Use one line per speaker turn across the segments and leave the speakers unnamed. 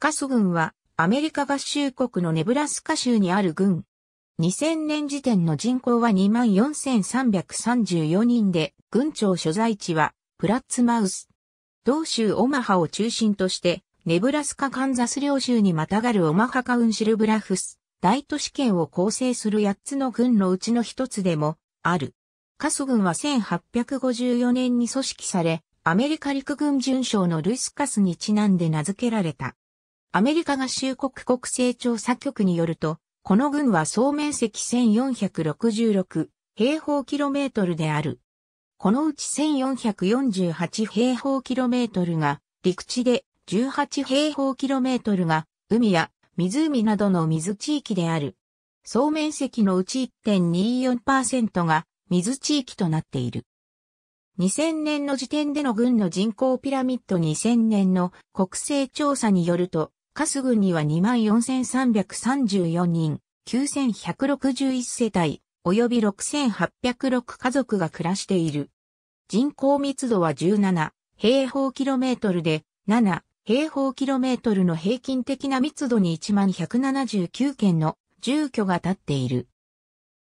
カス軍はアメリカ合衆国のネブラスカ州にある軍。2000年時点の人口は24,334人で、軍庁所在地はプラッツマウス。同州オマハを中心として、ネブラスカカンザス領州にまたがるオマハカウンシルブラフス、大都市圏を構成する8つの軍のうちの1つでも、ある。カス軍は1854年に組織され、アメリカ陸軍巡将のルイス・カスにちなんで名付けられた。アメリカ合衆国国勢調査局によると、この軍は総面積1466平方キロメートルである。このうち1448平方キロメートルが陸地で18平方キロメートルが海や湖などの水地域である。総面積のうち1.24%が水地域となっている。2000年の時点での軍の人口ピラミッド2000年の国勢調査によると、カス軍には24,334人、9,161世帯、及び6,806家族が暮らしている。人口密度は17平方キロメートルで、7平方キロメートルの平均的な密度に1 1 7 9件の住居が建っている。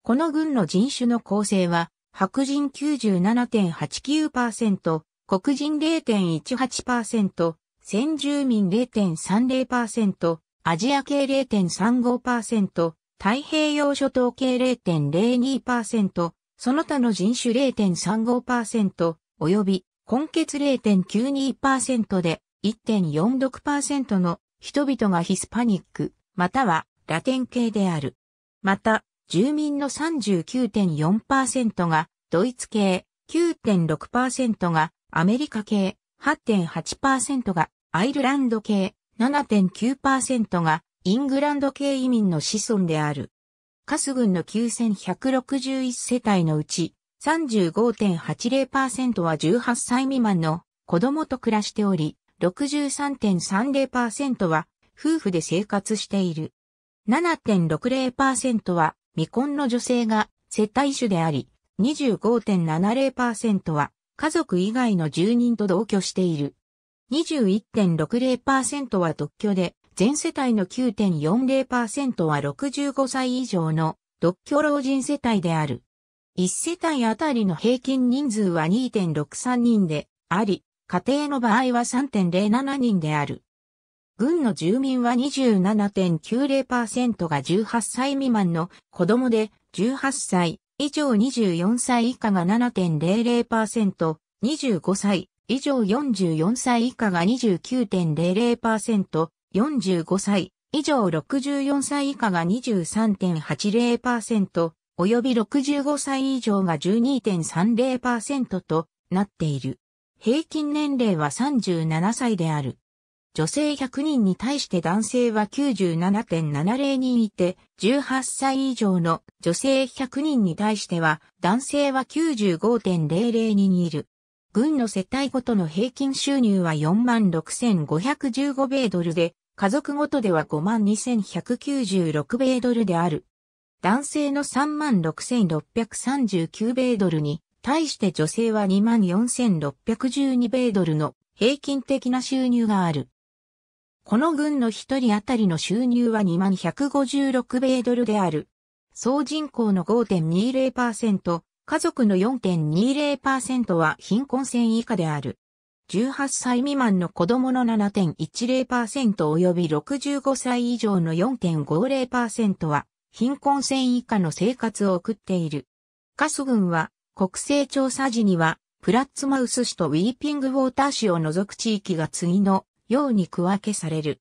この軍の人種の構成は、白人97.89%、黒人0.18%、先住民0.30%、アジア系0.35%、太平洋諸島系0.02%、その他の人種0.35%、及び根血0.92%で1.46%の人々がヒスパニック、またはラテン系である。また、住民の39.4%がドイツ系、9.6%がアメリカ系、8.8%がアイルランド系、7.9%がイングランド系移民の子孫である。カス郡の9161世帯のうち35.80%は18歳未満の子供と暮らしており、63.30%は夫婦で生活している。7.60%は未婚の女性が世帯主であり、25.70%は家族以外の住人と同居している。21.60%は独居で、全世帯の9.40%は65歳以上の独居老人世帯である。1世帯あたりの平均人数は2.63人であり、家庭の場合は3.07人である。軍の住民は27.90%が18歳未満の子供で18歳、以上24歳以下が7.00%、25歳以上44歳以下が29.00%、45歳以上64歳以下が23.80%、及び65歳以上が12.30%となっている。平均年齢は37歳である。女性100人に対して男性は97.70人いて、18歳以上の女性100人に対しては男性は95.00人いる。軍の世帯ごとの平均収入は46,515米ドルで、家族ごとでは52,196米ドルである。男性の36,639米ドルに、対して女性は24,612米ドルの平均的な収入がある。この軍の一人当たりの収入は2万156米ドルである。総人口の5.20%、家族の4.20%は貧困線以下である。18歳未満の子供の7.10%及び65歳以上の4.50%は貧困線以下の生活を送っている。カス軍は国勢調査時にはプラッツマウス市とウィーピングウォーター市を除く地域が次のように区分けされる。